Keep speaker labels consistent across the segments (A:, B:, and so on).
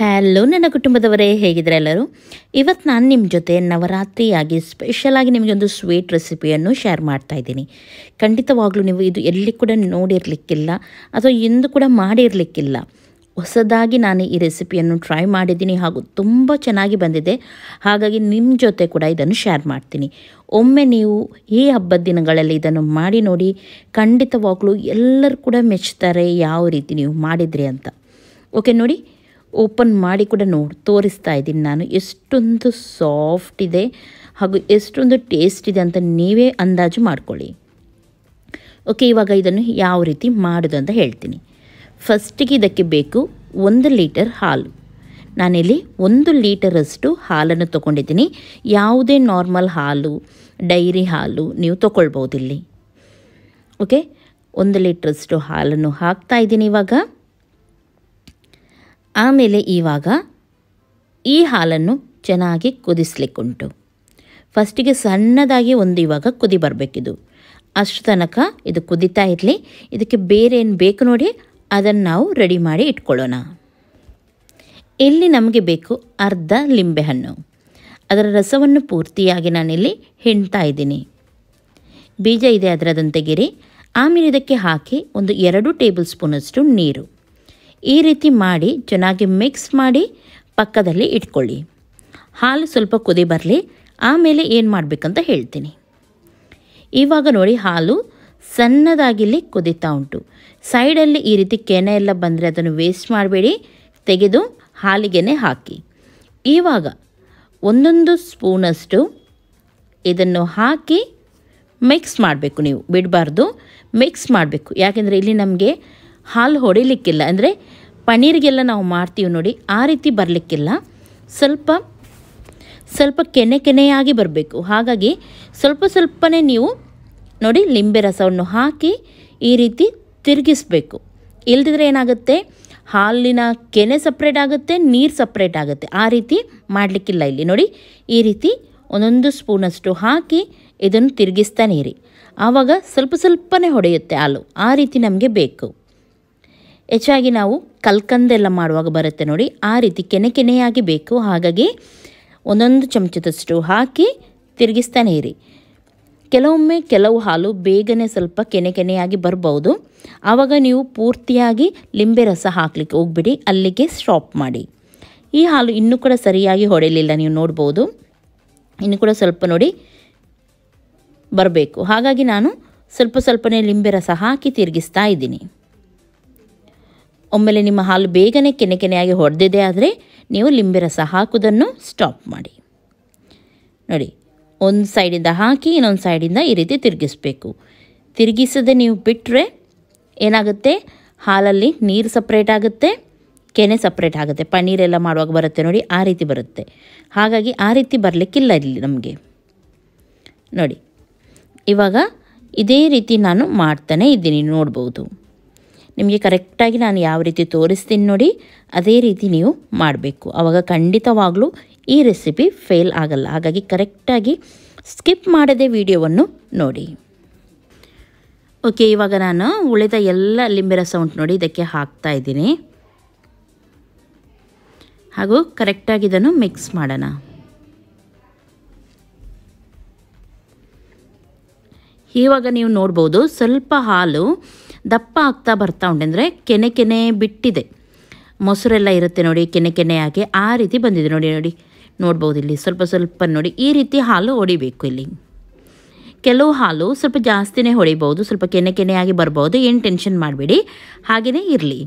A: hello ನನ್ನ ಕುಟುಂಬದವರೇ ಹೇಗಿದ್ರೆ ಎಲ್ಲರೂ ಇವತ್ತು ನಾನು ನಿಮ್ಮ ಜೊತೆ ನವರಾತ್ರಿಯಾಗಿ ಸ್ಪೆಷಲಾಗಿ ನಿಮಗೊಂದು ಸ್ವೀಟ್ ರೆಸಿಪಿಯನ್ನು ಶೇರ್ ಮಾಡ್ತಾ ಇದ್ದೀನಿ ಖಂಡಿತವಾಗ್ಲೂ ನೀವು ಇದು ಎಲ್ಲಿ ಕೂಡ ನೋಡಿರಲಿಕ್ಕಿಲ್ಲ ಅಥವಾ ಇಂದು ಕೂಡ ಮಾಡಿರಲಿಕ್ಕಿಲ್ಲ ಹೊಸದಾಗಿ ನಾನು ಈ ರೆಸಿಪಿಯನ್ನು ಟ್ರೈ ಮಾಡಿದ್ದೀನಿ ಹಾಗೂ ತುಂಬ ಚೆನ್ನಾಗಿ ಬಂದಿದೆ ಹಾಗಾಗಿ ನಿಮ್ಮ ಜೊತೆ ಕೂಡ ಇದನ್ನು ಶೇರ್ ಮಾಡ್ತೀನಿ ಒಮ್ಮೆ ನೀವು ಈ ಹಬ್ಬದ ದಿನಗಳಲ್ಲಿ ಇದನ್ನು ಮಾಡಿ ನೋಡಿ ಖಂಡಿತವಾಗ್ಲೂ ಎಲ್ಲರೂ ಕೂಡ ಮೆಚ್ಚುತ್ತಾರೆ ಯಾವ ರೀತಿ ನೀವು ಮಾಡಿದ್ರಿ ಅಂತ ಓಕೆ ನೋಡಿ ಓಪನ್ ಮಾಡಿ ಕೂಡ ನೋಡಿ ತೋರಿಸ್ತಾ ಇದ್ದೀನಿ ನಾನು ಎಷ್ಟೊಂದು ಸಾಫ್ಟ್ ಇದೆ ಹಾಗೂ ಎಷ್ಟೊಂದು ಟೇಸ್ಟ್ ಇದೆ ಅಂತ ನೀವೇ ಅಂದಾಜು ಮಾಡ್ಕೊಳ್ಳಿ ಓಕೆ ಇವಾಗ ಇದನ್ನು ಯಾವ ರೀತಿ ಮಾಡೋದು ಅಂತ ಹೇಳ್ತೀನಿ ಫಸ್ಟಿಗೆ ಇದಕ್ಕೆ ಬೇಕು ಒಂದು ಲೀಟರ್ ಹಾಲು ನಾನಿಲ್ಲಿ ಒಂದು ಲೀಟರಷ್ಟು ಹಾಲನ್ನು ತೊಗೊಂಡಿದ್ದೀನಿ ಯಾವುದೇ ನಾರ್ಮಲ್ ಹಾಲು ಡೈರಿ ಹಾಲು ನೀವು ತೊಗೊಳ್ಬೋದು ಇಲ್ಲಿ ಓಕೆ ಒಂದು ಲೀಟ್ರಷ್ಟು ಹಾಲನ್ನು ಹಾಕ್ತಾ ಇದ್ದೀನಿ ಇವಾಗ ಆಮೇಲೆ ಇವಾಗ ಈ ಹಾಲನ್ನು ಚೆನ್ನಾಗಿ ಕುದಿಸ್ಲಿಕ್ಕುಂಟು ಫಸ್ಟಿಗೆ ಸಣ್ಣದಾಗಿ ಒಂದು ಇವಾಗ ಕುದಿ ಬರಬೇಕಿದು ಅಷ್ಟು ತನಕ ಇದು ಕುದಿತಾ ಇರಲಿ ಇದಕ್ಕೆ ಬೇರೆ ಏನು ಬೇಕು ನೋಡಿ ಅದನ್ನು ನಾವು ರೆಡಿ ಮಾಡಿ ಇಟ್ಕೊಳ್ಳೋಣ ಇಲ್ಲಿ ನಮಗೆ ಬೇಕು ಅರ್ಧ ಲಿಂಬೆಹಣ್ಣು ಅದರ ರಸವನ್ನು ಪೂರ್ತಿಯಾಗಿ ನಾನಿಲ್ಲಿ ಹಿಂಡ್ತಾ ಇದ್ದೀನಿ ಬೀಜ ಇದೆ ಗಿರಿ ಆಮೇಲೆ ಇದಕ್ಕೆ ಹಾಕಿ ಒಂದು ಎರಡು ಟೇಬಲ್ ಸ್ಪೂನಷ್ಟು ನೀರು ಈ ರೀತಿ ಮಾಡಿ ಚೆನ್ನಾಗಿ ಮಿಕ್ಸ್ ಮಾಡಿ ಪಕ್ಕದಲ್ಲಿ ಇಟ್ಕೊಳ್ಳಿ ಹಾಲು ಸ್ವಲ್ಪ ಕುದಿ ಬರಲಿ ಆಮೇಲೆ ಏನು ಮಾಡಬೇಕಂತ ಹೇಳ್ತೀನಿ ಇವಾಗ ನೋಡಿ ಹಾಲು ಸಣ್ಣದಾಗಿಲ್ಲಿ ಕುದೀತಾ ಉಂಟು ಸೈಡಲ್ಲಿ ಈ ರೀತಿ ಕೆನೆ ಎಲ್ಲ ಬಂದರೆ ಅದನ್ನು ವೇಸ್ಟ್ ಮಾಡಬೇಡಿ ತೆಗೆದು ಹಾಲಿಗೆನೆ ಹಾಕಿ ಇವಾಗ ಒಂದೊಂದು ಸ್ಪೂನಷ್ಟು ಇದನ್ನು ಹಾಕಿ ಮಿಕ್ಸ್ ಮಾಡಬೇಕು ನೀವು ಬಿಡಬಾರ್ದು ಮಿಕ್ಸ್ ಮಾಡಬೇಕು ಯಾಕೆಂದರೆ ಇಲ್ಲಿ ನಮಗೆ ಹಾಲು ಹೊಡಿಲಿಕ್ಕಿಲ್ಲ ಅಂದರೆ ಪನ್ನೀರಿಗೆಲ್ಲ ನಾವು ಮಾಡ್ತೀವಿ ನೋಡಿ ಆ ರೀತಿ ಬರಲಿಕ್ಕಿಲ್ಲ ಸ್ವಲ್ಪ ಸ್ವಲ್ಪ ಕೆನೆ ಕೆನೆಯಾಗಿ ಬರಬೇಕು ಹಾಗಾಗಿ ಸ್ವಲ್ಪ ಸ್ವಲ್ಪನೇ ನೀವು ನೋಡಿ ಲಿಂಬೆ ರಸವನ್ನು ಹಾಕಿ ಈ ರೀತಿ ತಿರುಗಿಸ್ಬೇಕು ಇಲ್ದಿದ್ರೆ ಏನಾಗುತ್ತೆ ಹಾಲಿನ ಕೆನೆ ಸಪ್ರೇಟ್ ಆಗುತ್ತೆ ನೀರು ಸಪ್ರೇಟ್ ಆಗುತ್ತೆ ಆ ರೀತಿ ಮಾಡಲಿಕ್ಕಿಲ್ಲ ಇಲ್ಲಿ ನೋಡಿ ಈ ರೀತಿ ಒಂದೊಂದು ಸ್ಪೂನಷ್ಟು ಹಾಕಿ ಇದನ್ನು ತಿರುಗಿಸ್ತಾನೇ ಇರಿ ಆವಾಗ ಸ್ವಲ್ಪ ಸ್ವಲ್ಪನೇ ಹೊಡೆಯುತ್ತೆ ಹಾಲು ಆ ರೀತಿ ನಮಗೆ ಬೇಕು ಹೆಚ್ಚಾಗಿ ನಾವು ಕಲ್ಕಂದೆಲ್ಲ ಮಾಡುವಾಗ ಬರುತ್ತೆ ನೋಡಿ ಆ ರೀತಿ ಕೆನೆ ಕೆನೆಯಾಗಿ ಬೇಕು ಹಾಗಾಗಿ ಒಂದೊಂದು ಚಮಚದಷ್ಟು ಹಾಕಿ ತಿರುಗಿಸ್ತಾನೆ ಇರಿ ಕೆಲವೊಮ್ಮೆ ಕೆಲವು ಹಾಲು ಬೇಗನೆ ಸ್ವಲ್ಪ ಕೆನೆ ಕೆನೆಯಾಗಿ ಬರ್ಬೋದು ಆವಾಗ ನೀವು ಪೂರ್ತಿಯಾಗಿ ಲಿಂಬೆ ರಸ ಹಾಕಲಿಕ್ಕೆ ಹೋಗ್ಬಿಡಿ ಅಲ್ಲಿಗೆ ಸ್ಟಾಪ್ ಮಾಡಿ ಈ ಹಾಲು ಇನ್ನೂ ಕೂಡ ಸರಿಯಾಗಿ ಹೊಡೆಯಲಿಲ್ಲ ನೀವು ನೋಡ್ಬೋದು ಇನ್ನು ಕೂಡ ಸ್ವಲ್ಪ ನೋಡಿ ಬರಬೇಕು ಹಾಗಾಗಿ ನಾನು ಸ್ವಲ್ಪ ಸ್ವಲ್ಪನೇ ಲಿಂಬೆ ರಸ ಹಾಕಿ ತಿರುಗಿಸ್ತಾ ಇದ್ದೀನಿ ಒಮ್ಮೆಲೆ ನಿಮ್ಮ ಹಾಲು ಬೇಗನೆ ಕೆನೆ ಕೆನೆಯಾಗಿ ಹೊಡೆದಿದೆ ಆದರೆ ನೀವು ಲಿಂಬೆ ರಸ ಹಾಕೋದನ್ನು ಸ್ಟಾಪ್ ಮಾಡಿ ನೋಡಿ ಒಂದು ಸೈಡಿಂದ ಹಾಕಿ ಇನ್ನೊಂದು ಸೈಡಿಂದ ಈ ರೀತಿ ತಿರುಗಿಸ್ಬೇಕು ತಿರುಗಿಸದೆ ನೀವು ಬಿಟ್ಟರೆ ಏನಾಗುತ್ತೆ ಹಾಲಲ್ಲಿ ನೀರು ಸಪ್ರೇಟ್ ಆಗುತ್ತೆ ಕೆನೆ ಸಪ್ರೇಟ್ ಆಗುತ್ತೆ ಪನ್ನೀರೆಲ್ಲ ಮಾಡುವಾಗ ಬರುತ್ತೆ ನೋಡಿ ಆ ರೀತಿ ಬರುತ್ತೆ ಹಾಗಾಗಿ ಆ ರೀತಿ ಬರಲಿಕ್ಕಿಲ್ಲ ಇಲ್ಲಿ ನಮಗೆ ನೋಡಿ ಇವಾಗ ಇದೇ ರೀತಿ ನಾನು ಮಾಡ್ತಾನೆ ಇದ್ದೀನಿ ನೋಡ್ಬೋದು ನಿಮಗೆ ಕರೆಕ್ಟಾಗಿ ನಾನು ಯಾವ ರೀತಿ ತೋರಿಸ್ತೀನಿ ನೋಡಿ ಅದೇ ರೀತಿ ನೀವು ಮಾಡಬೇಕು ಆವಾಗ ಖಂಡಿತವಾಗಲೂ ಈ ರೆಸಿಪಿ ಫೇಲ್ ಆಗಲ್ಲ ಹಾಗಾಗಿ ಕರೆಕ್ಟಾಗಿ ಸ್ಕಿಪ್ ಮಾಡದೆ ವಿಡಿಯೋವನ್ನು ನೋಡಿ ಓಕೆ ಇವಾಗ ನಾನು ಉಳಿದ ಎಲ್ಲ ಲಿಂಬೆ ರಸ ಉಂಟು ನೋಡಿ ಇದಕ್ಕೆ ಹಾಕ್ತಾ ಇದ್ದೀನಿ ಹಾಗೂ ಕರೆಕ್ಟಾಗಿ ಇದನ್ನು ಮಿಕ್ಸ್ ಮಾಡೋಣ ಇವಾಗ ನೀವು ನೋಡ್ಬೋದು ಸ್ವಲ್ಪ ಹಾಲು ದಪ್ಪ ಆಗ್ತಾ ಬರ್ತಾ ಅಂದರೆ ಕೆನೆ ಕೆನೆ ಬಿಟ್ಟಿದೆ ಮೊಸರೆಲ್ಲ ಇರುತ್ತೆ ನೋಡಿ ಕೆನೆ ಕೆನೆ ಆಗಿ ಆ ರೀತಿ ಬಂದಿದೆ ನೋಡಿ ನೋಡಿ ನೋಡ್ಬೋದು ಇಲ್ಲಿ ಸ್ವಲ್ಪ ಸ್ವಲ್ಪ ನೋಡಿ ಈ ರೀತಿ ಹಾಲು ಹೊಡಿಬೇಕು ಇಲ್ಲಿ ಕೆಲವು ಹಾಲು ಸ್ವಲ್ಪ ಜಾಸ್ತಿನೇ ಹೊಡಿಬೋದು ಸ್ವಲ್ಪ ಕೆನೆ ಕೆನೆಯಾಗಿ ಬರ್ಬೋದು ಏನು ಟೆನ್ಷನ್ ಮಾಡಬೇಡಿ ಹಾಗೆಯೇ ಇರಲಿ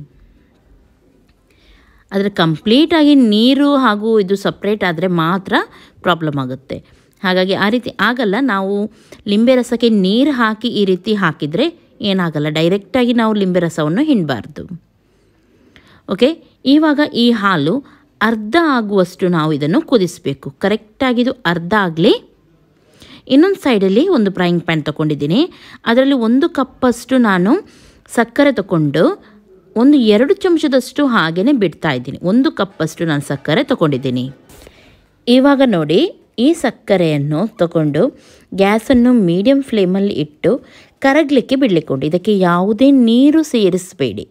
A: ಆದರೆ ಕಂಪ್ಲೀಟಾಗಿ ನೀರು ಹಾಗೂ ಇದು ಸಪ್ರೇಟ್ ಆದರೆ ಮಾತ್ರ ಪ್ರಾಬ್ಲಮ್ ಆಗುತ್ತೆ ಹಾಗಾಗಿ ಆ ರೀತಿ ಆಗಲ್ಲ ನಾವು ಲಿಂಬೆ ರಸಕ್ಕೆ ನೀರು ಹಾಕಿ ಈ ರೀತಿ ಹಾಕಿದರೆ ಏನಾಗಲ್ಲ ಡೈರೆಕ್ಟಾಗಿ ನಾವು ಲಿಂಬೆ ರಸವನ್ನು ಹಿಂಡಬಾರ್ದು ಓಕೆ ಇವಾಗ ಈ ಹಾಲು ಅರ್ಧ ಆಗುವಷ್ಟು ನಾವು ಇದನ್ನು ಕುದಿಸಬೇಕು ಕರೆಕ್ಟಾಗಿದು ಅರ್ಧ ಆಗಲಿ ಇನ್ನೊಂದು ಸೈಡಲ್ಲಿ ಒಂದು ಫ್ರೈಯಿಂಗ್ ಪ್ಯಾನ್ ತೊಗೊಂಡಿದ್ದೀನಿ ಅದರಲ್ಲಿ ಒಂದು ಕಪ್ಪಷ್ಟು ನಾನು ಸಕ್ಕರೆ ತಗೊಂಡು ಒಂದು ಎರಡು ಚಮಚದಷ್ಟು ಹಾಗೆಯೇ ಬಿಡ್ತಾ ಇದ್ದೀನಿ ಒಂದು ಕಪ್ಪಷ್ಟು ನಾನು ಸಕ್ಕರೆ ತಗೊಂಡಿದ್ದೀನಿ ಇವಾಗ ನೋಡಿ ಈ ಸಕ್ಕರೆಯನ್ನು ತಗೊಂಡು ಗ್ಯಾಸನ್ನು ಮೀಡಿಯಮ್ ಫ್ಲೇಮಲ್ಲಿ ಇಟ್ಟು ಕರಗಲಿಕ್ಕೆ ಉಂಟು ಇದಕ್ಕೆ ಯಾವುದೇ ನೀರು ಸೇರಿಸಬೇಡಿ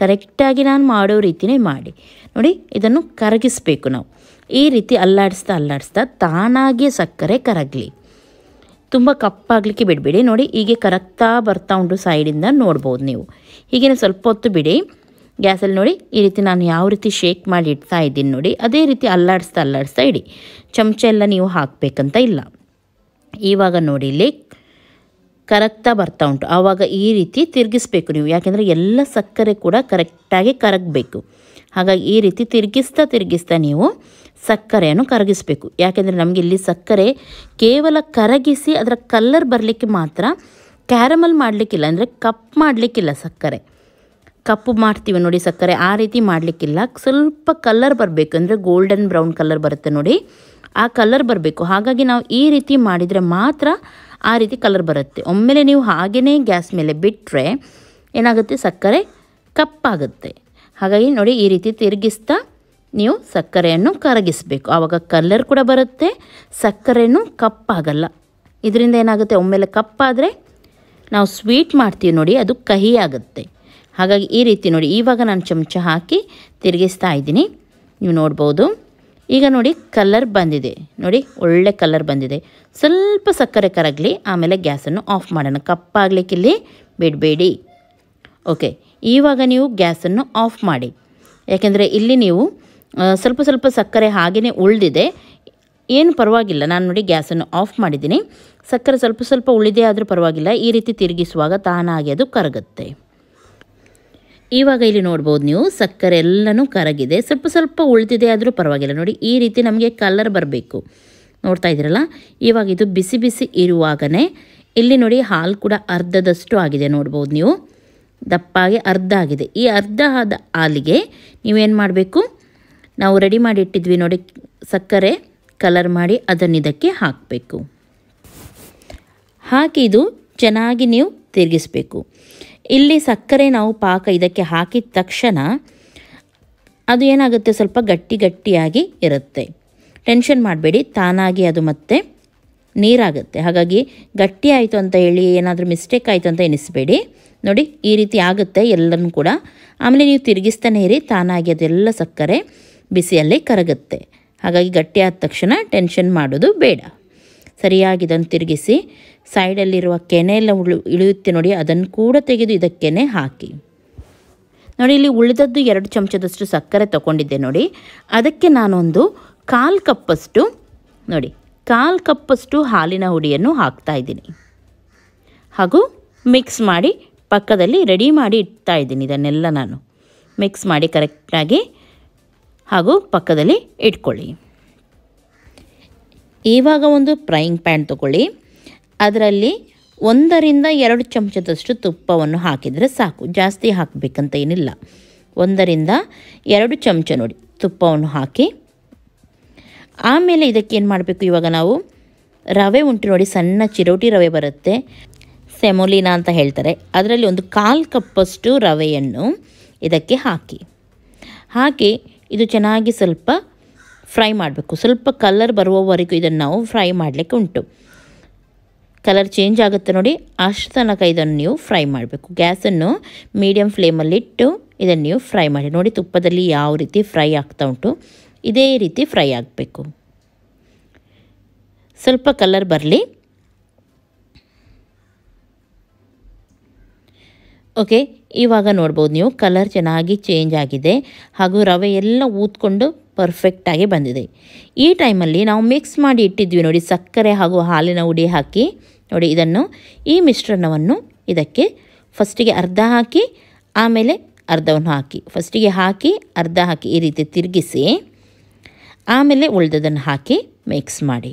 A: ಕರೆಕ್ಟಾಗಿ ನಾನು ಮಾಡೋ ರೀತಿಯೇ ಮಾಡಿ ನೋಡಿ ಇದನ್ನು ಕರಗಿಸಬೇಕು ನಾವು ಈ ರೀತಿ ಅಲ್ಲಾಡಿಸ್ತಾ ಅಲ್ಲಾಡಿಸ್ತಾ ತಾನಾಗಿಯೇ ಸಕ್ಕರೆ ಕರಗಲಿ ತುಂಬ ಕಪ್ಪಾಗಲಿಕ್ಕೆ ಬಿಡಬೇಡಿ ನೋಡಿ ಹೀಗೆ ಕರಗ್ತಾ ಬರ್ತಾ ಉಂಟು ಸೈಡಿಂದ ನೋಡ್ಬೋದು ನೀವು ಹೀಗೇನೆ ಸ್ವಲ್ಪ ಹೊತ್ತು ಬಿಡಿ ಗ್ಯಾಸಲ್ಲಿ ನೋಡಿ ಈ ರೀತಿ ನಾನು ಯಾವ ರೀತಿ ಶೇಕ್ ಮಾಡಿ ಇಡ್ತಾ ಇದ್ದೀನಿ ನೋಡಿ ಅದೇ ರೀತಿ ಅಲ್ಲಾಡಿಸ್ತಾ ಅಲ್ಲಾಡಿಸ್ತಾ ಇಡಿ ಚಮಚ ಎಲ್ಲ ನೀವು ಹಾಕಬೇಕಂತ ಇಲ್ಲ ಇವಾಗ ನೋಡಿ ಇಲ್ಲಿ ಕರಗ್ತಾ ಬರ್ತಾ ಉಂಟು ಆವಾಗ ಈ ರೀತಿ ತಿರುಗಿಸ್ಬೇಕು ನೀವು ಯಾಕೆಂದರೆ ಎಲ್ಲ ಸಕ್ಕರೆ ಕೂಡ ಕರೆಕ್ಟಾಗಿ ಕರಗಬೇಕು ಹಾಗಾಗಿ ಈ ರೀತಿ ತಿರುಗಿಸ್ತಾ ತಿರುಗಿಸ್ತಾ ನೀವು ಸಕ್ಕರೆಯನ್ನು ಕರಗಿಸಬೇಕು ಯಾಕೆಂದರೆ ನಮಗೆ ಇಲ್ಲಿ ಸಕ್ಕರೆ ಕೇವಲ ಕರಗಿಸಿ ಅದರ ಕಲ್ಲರ್ ಬರಲಿಕ್ಕೆ ಮಾತ್ರ ಕ್ಯಾರಮಲ್ ಮಾಡಲಿಕ್ಕಿಲ್ಲ ಅಂದರೆ ಕಪ್ ಮಾಡಲಿಕ್ಕಿಲ್ಲ ಸಕ್ಕರೆ ಕಪ್ಪು ಮಾಡ್ತೀವಿ ನೋಡಿ ಸಕ್ಕರೆ ಆ ರೀತಿ ಮಾಡಲಿಕ್ಕಿಲ್ಲ ಸ್ವಲ್ಪ ಕಲ್ಲರ್ ಬರಬೇಕು ಅಂದರೆ ಗೋಲ್ಡನ್ ಬ್ರೌನ್ ಕಲರ್ ಬರುತ್ತೆ ನೋಡಿ ಆ ಕಲರ್ ಬರಬೇಕು ಹಾಗಾಗಿ ನಾವು ಈ ರೀತಿ ಮಾಡಿದರೆ ಮಾತ್ರ ಆ ರೀತಿ ಕಲರ್ ಬರುತ್ತೆ ಒಮ್ಮೆಲೆ ನೀವು ಹಾಗೆಯೇ ಗ್ಯಾಸ್ ಮೇಲೆ ಬಿಟ್ಟರೆ ಏನಾಗುತ್ತೆ ಸಕ್ಕರೆ ಕಪ್ಪಾಗುತ್ತೆ ಹಾಗಾಗಿ ನೋಡಿ ಈ ರೀತಿ ತಿರುಗಿಸ್ತಾ ನೀವು ಸಕ್ಕರೆಯನ್ನು ಕರಗಿಸಬೇಕು ಆವಾಗ ಕಲರ್ ಕೂಡ ಬರುತ್ತೆ ಸಕ್ಕರೆಯೂ ಕಪ್ಪಾಗಲ್ಲ ಇದರಿಂದ ಏನಾಗುತ್ತೆ ಒಮ್ಮೆಲೆ ಕಪ್ಪಾದರೆ ನಾವು ಸ್ವೀಟ್ ಮಾಡ್ತೀವಿ ನೋಡಿ ಅದು ಕಹಿ ಆಗುತ್ತೆ ಹಾಗಾಗಿ ಈ ರೀತಿ ನೋಡಿ ಇವಾಗ ನಾನು ಚಮಚ ಹಾಕಿ ತಿರುಗಿಸ್ತಾ ಇದ್ದೀನಿ ನೀವು ನೋಡ್ಬೋದು ಈಗ ನೋಡಿ ಕಲರ್ ಬಂದಿದೆ ನೋಡಿ ಒಳ್ಳೆ ಕಲರ್ ಬಂದಿದೆ ಸ್ವಲ್ಪ ಸಕ್ಕರೆ ಕರಗಲಿ ಆಮೇಲೆ ಗ್ಯಾಸನ್ನು ಆಫ್ ಮಾಡೋಣ ಕಪ್ಪಾಗಲಿಕ್ಕೆ ಇಲ್ಲಿ ಬಿಡಬೇಡಿ ಓಕೆ ಇವಾಗ ನೀವು ಗ್ಯಾಸನ್ನು ಆಫ್ ಮಾಡಿ ಯಾಕೆಂದರೆ ಇಲ್ಲಿ ನೀವು ಸ್ವಲ್ಪ ಸ್ವಲ್ಪ ಸಕ್ಕರೆ ಹಾಗೆಯೇ ಉಳಿದಿದೆ ಏನು ಪರವಾಗಿಲ್ಲ ನಾನು ನೋಡಿ ಗ್ಯಾಸನ್ನು ಆಫ್ ಮಾಡಿದ್ದೀನಿ ಸಕ್ಕರೆ ಸ್ವಲ್ಪ ಸ್ವಲ್ಪ ಉಳಿದೇ ಆದರೂ ಪರವಾಗಿಲ್ಲ ಈ ರೀತಿ ತಿರುಗಿಸುವಾಗ ತಾನಾಗಿ ಅದು ಕರಗುತ್ತೆ ಇವಾಗ ಇಲ್ಲಿ ನೋಡ್ಬೋದು ನೀವು ಸಕ್ಕರೆ ಎಲ್ಲನೂ ಕರಗಿದೆ ಸ್ವಲ್ಪ ಸ್ವಲ್ಪ ಉಳಿದಿದೆ ಆದರೂ ಪರವಾಗಿಲ್ಲ ನೋಡಿ ಈ ರೀತಿ ನಮಗೆ ಕಲರ್ ಬರಬೇಕು ನೋಡ್ತಾ ಇದ್ದೀರಲ್ಲ ಇವಾಗ ಇದು ಬಿಸಿ ಬಿಸಿ ಇರುವಾಗನೇ ಇಲ್ಲಿ ನೋಡಿ ಹಾಲು ಕೂಡ ಅರ್ಧದಷ್ಟು ಆಗಿದೆ ನೋಡ್ಬೋದು ನೀವು ದಪ್ಪಾಗಿ ಅರ್ಧ ಆಗಿದೆ ಈ ಅರ್ಧ ಆದ ಹಾಲಿಗೆ ನೀವೇನು ಮಾಡಬೇಕು ನಾವು ರೆಡಿ ಮಾಡಿ ಇಟ್ಟಿದ್ವಿ ನೋಡಿ ಸಕ್ಕರೆ ಕಲರ್ ಮಾಡಿ ಅದನ್ನು ಇದಕ್ಕೆ ಹಾಕಬೇಕು ಹಾಕಿ ಇದು ಚೆನ್ನಾಗಿ ನೀವು ತಿರುಗಿಸ್ಬೇಕು ಇಲ್ಲಿ ಸಕ್ಕರೆ ನಾವು ಪಾಕ ಇದಕ್ಕೆ ಹಾಕಿದ ತಕ್ಷಣ ಅದು ಏನಾಗುತ್ತೆ ಸ್ವಲ್ಪ ಗಟ್ಟಿ ಗಟ್ಟಿಯಾಗಿ ಇರುತ್ತೆ ಟೆನ್ಷನ್ ಮಾಡಬೇಡಿ ತಾನಾಗಿ ಅದು ಮತ್ತೆ ನೀರಾಗುತ್ತೆ ಹಾಗಾಗಿ ಗಟ್ಟಿ ಆಯಿತು ಅಂತ ಹೇಳಿ ಏನಾದರೂ ಮಿಸ್ಟೇಕ್ ಆಯಿತು ಅಂತ ಎನಿಸಬೇಡಿ ನೋಡಿ ಈ ರೀತಿ ಆಗುತ್ತೆ ಎಲ್ಲನೂ ಕೂಡ ಆಮೇಲೆ ನೀವು ತಿರುಗಿಸ್ತಾನೆ ಇರಿ ತಾನಾಗಿ ಅದೆಲ್ಲ ಸಕ್ಕರೆ ಬಿಸಿಯಲ್ಲೇ ಕರಗುತ್ತೆ ಹಾಗಾಗಿ ಗಟ್ಟಿ ಆದ ತಕ್ಷಣ ಟೆನ್ಷನ್ ಮಾಡೋದು ಬೇಡ ಸರಿಯಾಗಿ ಇದನ್ನು ತಿರುಗಿಸಿ ಸೈಡಲ್ಲಿರುವ ಕೆನೆ ಎಲ್ಲ ಉಳು ಇಳಿಯುತ್ತೆ ನೋಡಿ ಅದನ್ನು ಕೂಡ ತೆಗೆದು ಇದಕ್ಕೆನೆ ಹಾಕಿ ನೋಡಿ ಇಲ್ಲಿ ಉಳಿದದ್ದು ಎರಡು ಚಮಚದಷ್ಟು ಸಕ್ಕರೆ ತಗೊಂಡಿದ್ದೆ ನೋಡಿ ಅದಕ್ಕೆ ನಾನೊಂದು ಕಾಲು ಕಪ್ಪಷ್ಟು ನೋಡಿ ಕಾಲು ಕಪ್ಪಷ್ಟು ಹಾಲಿನ ಹುಡಿಯನ್ನು ಹಾಕ್ತಾ ಇದ್ದೀನಿ ಹಾಗೂ ಮಿಕ್ಸ್ ಮಾಡಿ ಪಕ್ಕದಲ್ಲಿ ರೆಡಿ ಮಾಡಿ ಇಡ್ತಾ ಇದ್ದೀನಿ ಇದನ್ನೆಲ್ಲ ನಾನು ಮಿಕ್ಸ್ ಮಾಡಿ ಕರೆಕ್ಟಾಗಿ ಹಾಗೂ ಪಕ್ಕದಲ್ಲಿ ಇಟ್ಕೊಳ್ಳಿ ಇವಾಗ ಒಂದು ಫ್ರೈಯಿಂಗ್ ಪ್ಯಾನ್ ತಗೊಳ್ಳಿ ಅದರಲ್ಲಿ ಒಂದರಿಂದ ಎರಡು ಚಮಚದಷ್ಟು ತುಪ್ಪವನ್ನು ಹಾಕಿದರೆ ಸಾಕು ಜಾಸ್ತಿ ಹಾಕಬೇಕಂತ ಏನಿಲ್ಲ ಒಂದರಿಂದ ಎರಡು ಚಮಚ ನೋಡಿ ತುಪ್ಪವನ್ನು ಹಾಕಿ ಆಮೇಲೆ ಇದಕ್ಕೇನು ಮಾಡಬೇಕು ಇವಾಗ ನಾವು ರವೆ ಉಂಟು ನೋಡಿ ಸಣ್ಣ ಚಿರೋಟಿ ರವೆ ಬರುತ್ತೆ ಸೆಮೊಲಿನಾ ಅಂತ ಹೇಳ್ತಾರೆ ಅದರಲ್ಲಿ ಒಂದು ಕಾಲು ಕಪ್ಪಷ್ಟು ರವೆಯನ್ನು ಇದಕ್ಕೆ ಹಾಕಿ ಹಾಕಿ ಇದು ಚೆನ್ನಾಗಿ ಸ್ವಲ್ಪ ಫ್ರೈ ಮಾಡಬೇಕು ಸ್ವಲ್ಪ ಕಲರ್ ಬರುವವರೆಗೂ ಇದನ್ನು ನಾವು ಫ್ರೈ ಮಾಡಲಿಕ್ಕೆ ಉಂಟು ಕಲರ್ ಚೇಂಜ್ ಆಗುತ್ತೆ ನೋಡಿ ಅಷ್ಟು ತನಕ ಇದನ್ನು ನೀವು ಫ್ರೈ ಮಾಡಬೇಕು ಗ್ಯಾಸನ್ನು ಮೀಡಿಯಮ್ ಫ್ಲೇಮಲ್ಲಿಟ್ಟು ಇದನ್ನು ನೀವು ಫ್ರೈ ಮಾಡಿ ನೋಡಿ ತುಪ್ಪದಲ್ಲಿ ಯಾವ ರೀತಿ ಫ್ರೈ ಆಗ್ತಾ ಉಂಟು ಇದೇ ರೀತಿ ಫ್ರೈ ಆಗಬೇಕು ಸ್ವಲ್ಪ ಕಲರ್ ಬರಲಿ ಓಕೆ ಇವಾಗ ನೋಡ್ಬೋದು ನೀವು ಕಲರ್ ಚೆನ್ನಾಗಿ ಚೇಂಜ್ ಆಗಿದೆ ಹಾಗೂ ರವೆ ಎಲ್ಲ ಊದ್ಕೊಂಡು ಪರ್ಫೆಕ್ಟಾಗಿ ಬಂದಿದೆ ಈ ಟೈಮಲ್ಲಿ ನಾವು ಮಿಕ್ಸ್ ಮಾಡಿ ಇಟ್ಟಿದ್ವಿ ನೋಡಿ ಸಕ್ಕರೆ ಹಾಗೂ ಹಾಲಿನ ಉಡಿ ಹಾಕಿ ನೋಡಿ ಇದನ್ನು ಈ ಮಿಶ್ರಣವನ್ನು ಇದಕ್ಕೆ ಫಸ್ಟಿಗೆ ಅರ್ಧ ಹಾಕಿ ಆಮೇಲೆ ಅರ್ಧವನ್ನು ಹಾಕಿ ಫಸ್ಟಿಗೆ ಹಾಕಿ ಅರ್ಧ ಹಾಕಿ ಈ ರೀತಿ ತಿರುಗಿಸಿ ಆಮೇಲೆ ಉಳಿದದನ್ನು ಹಾಕಿ ಮಿಕ್ಸ್ ಮಾಡಿ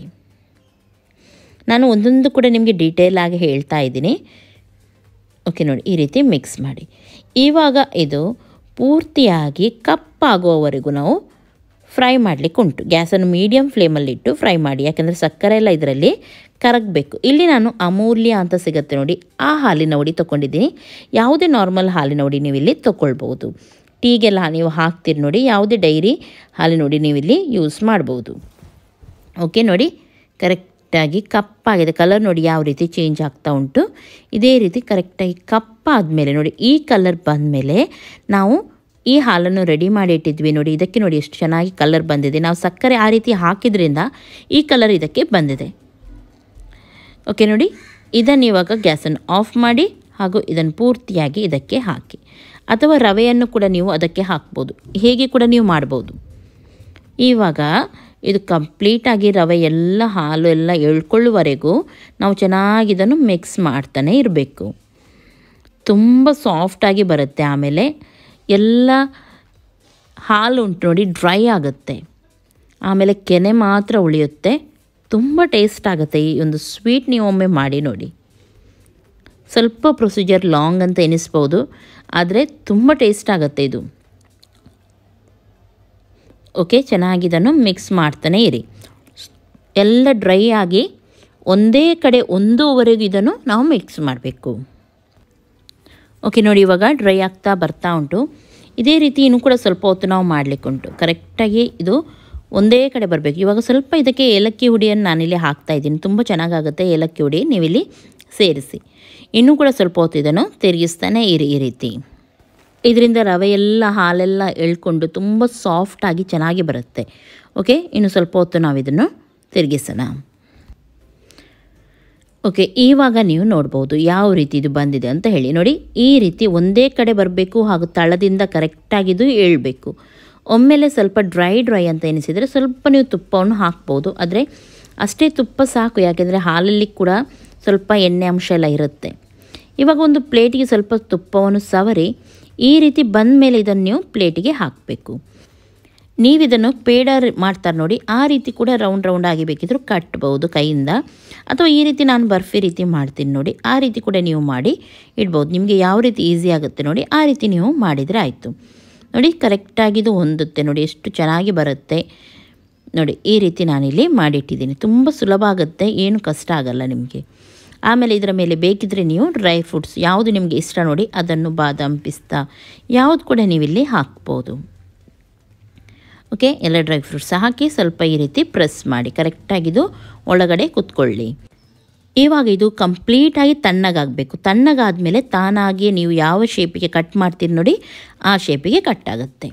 A: ನಾನು ಒಂದೊಂದು ಕೂಡ ನಿಮಗೆ ಡೀಟೇಲ್ ಆಗಿ ಹೇಳ್ತಾ ಇದ್ದೀನಿ ಓಕೆ ನೋಡಿ ಈ ರೀತಿ ಮಿಕ್ಸ್ ಮಾಡಿ ಇವಾಗ ಇದು ಪೂರ್ತಿಯಾಗಿ ಕಪ್ಪಾಗುವವರೆಗೂ ನಾವು ಫ್ರೈ ಮಾಡಲಿಕ್ಕೆ ಉಂಟು ಗ್ಯಾಸನ್ನು ಮೀಡಿಯಮ್ ಫ್ಲೇಮಲ್ಲಿಟ್ಟು ಫ್ರೈ ಮಾಡಿ ಯಾಕೆಂದರೆ ಸಕ್ಕರೆ ಎಲ್ಲ ಇದರಲ್ಲಿ ಕರಗಬೇಕು ಇಲ್ಲಿ ನಾನು ಅಮೂಲ್ಯ ಅಂತ ಸಿಗುತ್ತೆ ನೋಡಿ ಆ ಹಾಲಿನ ಉಡಿ ತೊಗೊಂಡಿದ್ದೀನಿ ಯಾವುದೇ ನಾರ್ಮಲ್ ಹಾಲಿನ ನೋಡಿ ನೀವು ಇಲ್ಲಿ ತೊಗೊಳ್ಬೋದು ಟೀಗೆಲ್ಲ ನೀವು ಹಾಕ್ತೀರಿ ನೋಡಿ ಯಾವುದೇ ಡೈರಿ ಹಾಲಿನ ಉಡಿ ನೀವು ಇಲ್ಲಿ ಯೂಸ್ ಮಾಡ್ಬೋದು ಓಕೆ ನೋಡಿ ಕರೆಕ್ಟಾಗಿ ಕಪ್ಪಾಗಿದೆ ಕಲರ್ ನೋಡಿ ಯಾವ ರೀತಿ ಚೇಂಜ್ ಆಗ್ತಾ ಉಂಟು ಇದೇ ರೀತಿ ಕರೆಕ್ಟಾಗಿ ಮೇಲೆ ನೋಡಿ ಈ ಕಲರ್ ಬಂದಮೇಲೆ ನಾವು ಈ ಹಾಲನ್ನು ರೆಡಿ ಮಾಡಿ ಇಟ್ಟಿದ್ವಿ ನೋಡಿ ಇದಕ್ಕೆ ನೋಡಿ ಎಷ್ಟು ಚೆನ್ನಾಗಿ ಕಲರ್ ಬಂದಿದೆ ನಾವು ಸಕ್ಕರೆ ಆ ರೀತಿ ಹಾಕಿದ್ರಿಂದ ಈ ಕಲರ್ ಇದಕ್ಕೆ ಬಂದಿದೆ ಓಕೆ ನೋಡಿ ಇದನ್ನು ಇವಾಗ ಗ್ಯಾಸನ್ನು ಆಫ್ ಮಾಡಿ ಹಾಗೂ ಇದನ್ನು ಪೂರ್ತಿಯಾಗಿ ಇದಕ್ಕೆ ಹಾಕಿ ಅಥವಾ ರವೆಯನ್ನು ಕೂಡ ನೀವು ಅದಕ್ಕೆ ಹಾಕ್ಬೋದು ಹೇಗೆ ಕೂಡ ನೀವು ಮಾಡ್ಬೋದು ಇವಾಗ ಇದು ಕಂಪ್ಲೀಟಾಗಿ ರವೆ ಎಲ್ಲ ಹಾಲು ಎಲ್ಲ ಎಳ್ಕೊಳ್ಳುವವರೆಗೂ ನಾವು ಚೆನ್ನಾಗಿ ಇದನ್ನು ಮಿಕ್ಸ್ ಮಾಡ್ತಾನೆ ಇರಬೇಕು ತುಂಬ ಸಾಫ್ಟಾಗಿ ಬರುತ್ತೆ ಆಮೇಲೆ ಎಲ್ಲ ಹಾಲು ಉಂಟು ನೋಡಿ ಡ್ರೈ ಆಗುತ್ತೆ ಆಮೇಲೆ ಕೆನೆ ಮಾತ್ರ ಉಳಿಯುತ್ತೆ ತುಂಬ ಟೇಸ್ಟ್ ಆಗುತ್ತೆ ಈ ಒಂದು ಸ್ವೀಟ್ ನೀವು ಒಮ್ಮೆ ಮಾಡಿ ನೋಡಿ ಸ್ವಲ್ಪ ಪ್ರೊಸೀಜರ್ ಲಾಂಗ್ ಅಂತ ಎನಿಸ್ಬೋದು ಆದರೆ ತುಂಬ ಟೇಸ್ಟ್ ಆಗುತ್ತೆ ಇದು ಓಕೆ ಚೆನ್ನಾಗಿ ಇದನ್ನು ಮಿಕ್ಸ್ ಮಾಡ್ತಾನೆ ಇರಿ ಎಲ್ಲ ಡ್ರೈ ಆಗಿ ಒಂದೇ ಕಡೆ ಒಂದೂವರೆಗೂ ಇದನ್ನು ನಾವು ಮಿಕ್ಸ್ ಮಾಡಬೇಕು ಓಕೆ ನೋಡಿ ಇವಾಗ ಡ್ರೈ ಆಗ್ತಾ ಬರ್ತಾ ಉಂಟು ಇದೇ ರೀತಿ ಇನ್ನೂ ಕೂಡ ಸ್ವಲ್ಪ ಹೊತ್ತು ನಾವು ಮಾಡಲಿಕ್ಕೆ ಉಂಟು ಕರೆಕ್ಟಾಗಿ ಇದು ಒಂದೇ ಕಡೆ ಬರಬೇಕು ಇವಾಗ ಸ್ವಲ್ಪ ಇದಕ್ಕೆ ಏಲಕ್ಕಿ ಹುಡಿಯನ್ನು ನಾನಿಲ್ಲಿ ಹಾಕ್ತಾ ಇದ್ದೀನಿ ತುಂಬ ಚೆನ್ನಾಗಾಗುತ್ತೆ ಏಲಕ್ಕಿ ಹುಡಿ ನೀವಿಲ್ಲಿ ಸೇರಿಸಿ ಇನ್ನೂ ಕೂಡ ಸ್ವಲ್ಪ ಹೊತ್ತು ಇದನ್ನು ತಿರುಗಿಸ್ತಾನೆ ಇರಿ ಈ ರೀತಿ ಇದರಿಂದ ರವೆ ಎಲ್ಲ ಹಾಲೆಲ್ಲ ಎಳ್ಕೊಂಡು ತುಂಬ ಸಾಫ್ಟಾಗಿ ಚೆನ್ನಾಗಿ ಬರುತ್ತೆ ಓಕೆ ಇನ್ನು ಸ್ವಲ್ಪ ಹೊತ್ತು ನಾವು ಇದನ್ನು ತಿರುಗಿಸೋಣ ಓಕೆ ಇವಾಗ ನೀವು ನೋಡ್ಬೋದು ಯಾವ ರೀತಿ ಇದು ಬಂದಿದೆ ಅಂತ ಹೇಳಿ ನೋಡಿ ಈ ರೀತಿ ಒಂದೇ ಕಡೆ ಬರಬೇಕು ಹಾಗೂ ತಳದಿಂದ ಕರೆಕ್ಟಾಗಿದ್ದು ಏಳಬೇಕು ಒಮ್ಮೆಲೆ ಸ್ವಲ್ಪ ಡ್ರೈ ಡ್ರೈ ಅಂತ ಎನಿಸಿದರೆ ಸ್ವಲ್ಪ ನೀವು ತುಪ್ಪವನ್ನು ಹಾಕ್ಬೋದು ಆದರೆ ಅಷ್ಟೇ ತುಪ್ಪ ಸಾಕು ಯಾಕೆಂದರೆ ಹಾಲಲ್ಲಿ ಕೂಡ ಸ್ವಲ್ಪ ಎಣ್ಣೆ ಅಂಶ ಎಲ್ಲ ಇರುತ್ತೆ ಇವಾಗ ಒಂದು ಪ್ಲೇಟಿಗೆ ಸ್ವಲ್ಪ ತುಪ್ಪವನ್ನು ಸವರಿ ಈ ರೀತಿ ಬಂದ ಮೇಲೆ ಇದನ್ನು ನೀವು ಪ್ಲೇಟಿಗೆ ಹಾಕಬೇಕು ನೀವಿದನ್ನು ಪೇಡ ಮಾಡ್ತಾರೆ ನೋಡಿ ಆ ರೀತಿ ಕೂಡ ರೌಂಡ್ ರೌಂಡ್ ಆಗಿ ಬೇಕಿದ್ರು ಕಟ್ಬೋದು ಕೈಯಿಂದ ಅಥವಾ ಈ ರೀತಿ ನಾನು ಬರ್ಫಿ ರೀತಿ ಮಾಡ್ತೀನಿ ನೋಡಿ ಆ ರೀತಿ ಕೂಡ ನೀವು ಮಾಡಿ ಇಡ್ಬೋದು ನಿಮಗೆ ಯಾವ ರೀತಿ ಈಸಿ ಆಗುತ್ತೆ ನೋಡಿ ಆ ರೀತಿ ನೀವು ಮಾಡಿದರೆ ಆಯಿತು ನೋಡಿ ಕರೆಕ್ಟಾಗಿದು ಹೊಂದುತ್ತೆ ನೋಡಿ ಎಷ್ಟು ಚೆನ್ನಾಗಿ ಬರುತ್ತೆ ನೋಡಿ ಈ ರೀತಿ ನಾನಿಲ್ಲಿ ಮಾಡಿಟ್ಟಿದ್ದೀನಿ ತುಂಬ ಸುಲಭ ಆಗುತ್ತೆ ಏನು ಕಷ್ಟ ಆಗಲ್ಲ ನಿಮಗೆ ಆಮೇಲೆ ಇದರ ಮೇಲೆ ಬೇಕಿದ್ರೆ ನೀವು ಡ್ರೈ ಫ್ರೂಟ್ಸ್ ಯಾವುದು ನಿಮಗೆ ಇಷ್ಟ ನೋಡಿ ಅದನ್ನು ಬಾದಾಮ್ ಪಿಸ್ತಾ ಯಾವುದು ಕೂಡ ನೀವಿಲ್ಲಿ ಹಾಕ್ಬೋದು ಓಕೆ ಎಲ್ಲ ಡ್ರೈ ಫ್ರೂಟ್ಸ್ ಹಾಕಿ ಸ್ವಲ್ಪ ಈ ರೀತಿ ಪ್ರೆಸ್ ಮಾಡಿ ಕರೆಕ್ಟಾಗಿದು ಒಳಗಡೆ ಕುತ್ಕೊಳ್ಳಿ ಇವಾಗ ಇದು ಕಂಪ್ಲೀಟಾಗಿ ತಣ್ಣಗಾಗಬೇಕು ತಣ್ಣಗಾದ ಮೇಲೆ ತಾನಾಗಿಯೇ ನೀವು ಯಾವ ಶೇಪಿಗೆ ಕಟ್ ಮಾಡ್ತೀರಿ ನೋಡಿ ಆ ಶೇಪಿಗೆ ಕಟ್ ಆಗುತ್ತೆ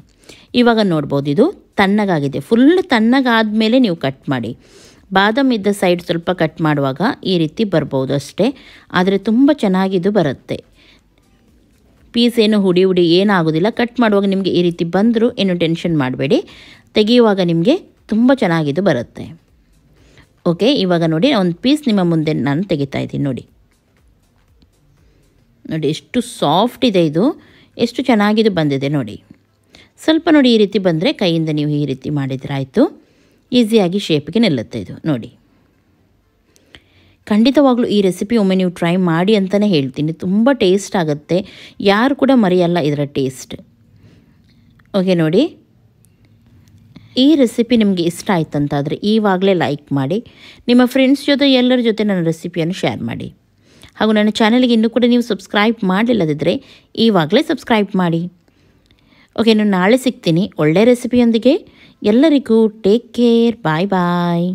A: ಇವಾಗ ನೋಡ್ಬೋದು ಇದು ತಣ್ಣಗಾಗಿದೆ ಫುಲ್ ತಣ್ಣಗಾದ ಮೇಲೆ ನೀವು ಕಟ್ ಮಾಡಿ ಬಾದಾಮಿದ್ದ ಸೈಡ್ ಸ್ವಲ್ಪ ಕಟ್ ಮಾಡುವಾಗ ಈ ರೀತಿ ಬರ್ಬೋದು ಅಷ್ಟೇ ಆದರೆ ತುಂಬ ಚೆನ್ನಾಗಿದು ಬರುತ್ತೆ ಪೀಸ್ ಏನು ಹುಡಿ ಹುಡಿ ಏನಾಗೋದಿಲ್ಲ ಕಟ್ ಮಾಡುವಾಗ ನಿಮಗೆ ಈ ರೀತಿ ಬಂದರೂ ಏನು ಟೆನ್ಷನ್ ಮಾಡಬೇಡಿ ತೆಗೆಯುವಾಗ ನಿಮಗೆ ತುಂಬ ಚೆನ್ನಾಗಿದ್ದು ಬರುತ್ತೆ ಓಕೆ ಇವಾಗ ನೋಡಿ ಒಂದು ಪೀಸ್ ನಿಮ್ಮ ಮುಂದೆ ನಾನು ತೆಗಿತಾ ಇದ್ದೀನಿ ನೋಡಿ ನೋಡಿ ಎಷ್ಟು ಸಾಫ್ಟ್ ಇದೆ ಇದು ಎಷ್ಟು ಚೆನ್ನಾಗಿದು ಬಂದಿದೆ ನೋಡಿ ಸ್ವಲ್ಪ ನೋಡಿ ಈ ರೀತಿ ಬಂದರೆ ಕೈಯಿಂದ ನೀವು ಈ ರೀತಿ ಮಾಡಿದರೆ ಆಯಿತು ಈಸಿಯಾಗಿ ಶೇಪ್ಗೆ ನಿಲ್ಲುತ್ತೆ ಇದು ನೋಡಿ ಖಂಡಿತವಾಗ್ಲೂ ಈ ರೆಸಿಪಿ ಒಮ್ಮೆ ನೀವು ಟ್ರೈ ಮಾಡಿ ಅಂತಲೇ ಹೇಳ್ತೀನಿ ತುಂಬ ಟೇಸ್ಟ್ ಆಗುತ್ತೆ ಯಾರು ಕೂಡ ಮರೆಯಲ್ಲ ಇದರ ಟೇಸ್ಟ್ ಓಕೆ ನೋಡಿ ಈ ರೆಸಿಪಿ ನಿಮಗೆ ಇಷ್ಟ ಆಯಿತಂತಾದರೆ ಈವಾಗಲೇ ಲೈಕ್ ಮಾಡಿ ನಿಮ್ಮ ಫ್ರೆಂಡ್ಸ್ ಜೊತೆ ಎಲ್ಲರ ಜೊತೆ ನನ್ನ ರೆಸಿಪಿಯನ್ನು ಶೇರ್ ಮಾಡಿ ಹಾಗೂ ನನ್ನ ಚಾನಲ್ಗೆ ಇನ್ನೂ ಕೂಡ ನೀವು ಸಬ್ಸ್ಕ್ರೈಬ್ ಮಾಡಲಿಲ್ಲದಿದ್ದರೆ ಈವಾಗಲೇ ಸಬ್ಸ್ಕ್ರೈಬ್ ಮಾಡಿ ಓಕೆ ನಾನು ನಾಳೆ ಸಿಗ್ತೀನಿ ಒಳ್ಳೆ ರೆಸಿಪಿಯೊಂದಿಗೆ ಎಲ್ಲರಿಗೂ ಟೇಕ್ ಕೇರ್ ಬಾಯ್ ಬಾಯ್